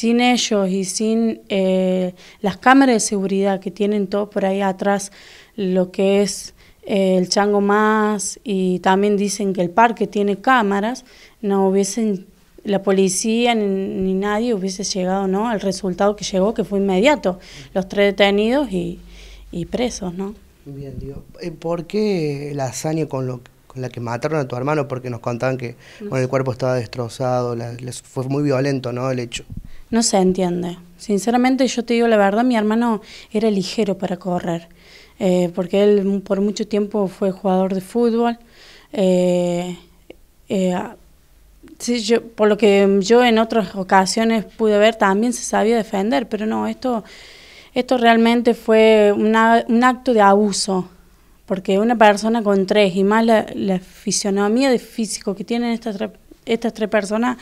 sin ellos y sin eh, las cámaras de seguridad que tienen todo por ahí atrás, lo que es eh, el Chango Más y también dicen que el parque tiene cámaras, no hubiesen, la policía ni, nadie hubiese llegado ¿no? al resultado que llegó, que fue inmediato, los tres detenidos y, presos. ¿no? Bien, digo, eh, ¿por qué la hazaña con lo con la que mataron a tu hermano porque nos contaban que el cuerpo estaba destrozado, les, fue muy violento ¿no? el hecho no se entiende. Sinceramente, yo te digo la verdad, mi hermano era ligero para correr, eh, porque él por mucho tiempo fue jugador de fútbol. Eh, eh, sí, yo, por lo que yo en otras ocasiones pude ver, también se sabía defender, pero no, esto, esto realmente fue un acto de abuso, porque una persona con tres y más la, la fisionomía de físico que tienen estas, estas tres personas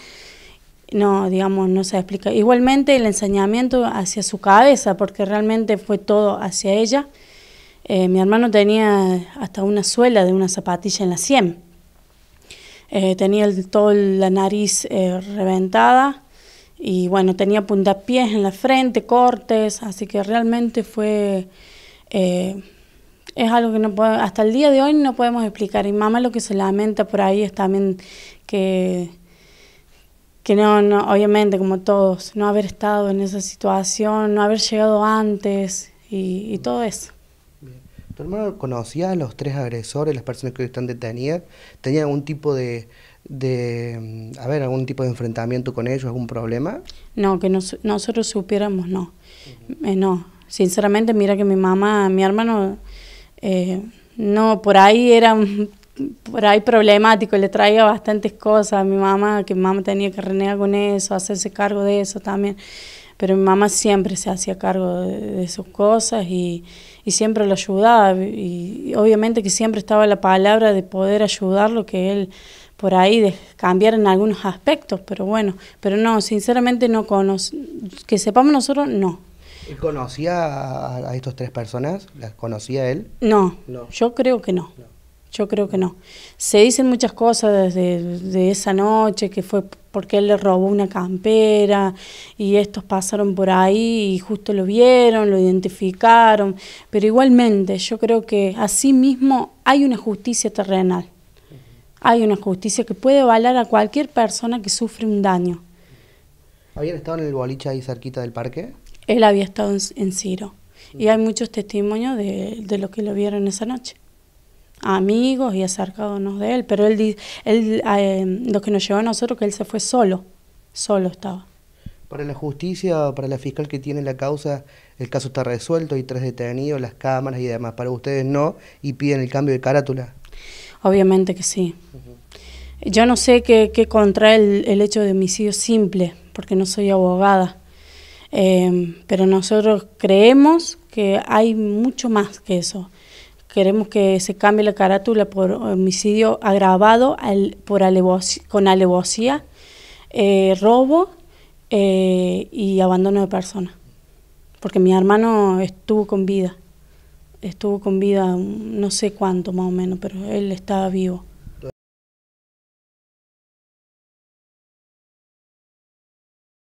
no, digamos, no se explica. Igualmente el enseñamiento hacia su cabeza, porque realmente fue todo hacia ella. Eh, mi hermano tenía hasta una suela de una zapatilla en la sien. Eh, tenía el, toda la nariz eh, reventada y bueno, tenía puntapiés en la frente, cortes, así que realmente fue... es algo que no hasta el día de hoy no podemos explicar. Y mamá lo que se lamenta por ahí es también que que no, obviamente como todos, no haber estado en esa situación, no haber llegado antes y, todo eso. ¿Tu hermano conocía a los tres agresores, las personas que hoy están detenidas? ¿Tenía algún tipo de, de, mm, a ver, algún tipo de enfrentamiento con ellos, algún problema? No, que nosotros supiéramos, no. Eh, no, sinceramente, mira que mi mamá, mi hermano, eh, no, por ahí era por ahí problemático, le traía bastantes cosas a mi mamá, que mi mamá tenía que renegar con eso, hacerse cargo de eso también. Pero mi mamá siempre se hacía cargo de, sus cosas y, siempre lo ayudaba. Y, obviamente que siempre estaba la palabra de poder ayudarlo, que él por ahí de cambiar en algunos aspectos, pero bueno, pero no, sinceramente no conozco, que sepamos nosotros, no, ¿Y conocía a, estos estas tres personas? ¿Las conocía él? No, no, yo creo que no. Yo creo que no. Se dicen muchas cosas desde de esa noche, que fue porque él le robó una campera y estos pasaron por ahí y justo lo vieron, lo identificaron, pero igualmente yo creo que así mismo hay una justicia terrenal, hay una justicia que puede valer a cualquier persona que sufre un daño. ¿Habían estado en el boliche ahí cerquita del parque? Él había estado en, Ciro y hay muchos testimonios de, de lo que lo vieron esa noche amigos y acercándonos de él, pero él, él los ah, em, lo que nos llevó a nosotros que él se fue solo, solo estaba. Para la justicia, para la fiscal que tiene la causa, el caso está resuelto, y tres detenidos, las cámaras y demás. Para ustedes no, y piden el cambio de carátula. Obviamente que sí. Yo no sé qué, contra el, hecho de homicidio simple, porque no soy abogada. Em, pero nosotros creemos que hay mucho más que eso queremos que se cambie la carátula por homicidio agravado por alevosía, con alevosía, eh, robo eh, y abandono de persona. Porque mi hermano estuvo con vida, estuvo con vida no sé cuánto más o menos, pero él estaba vivo.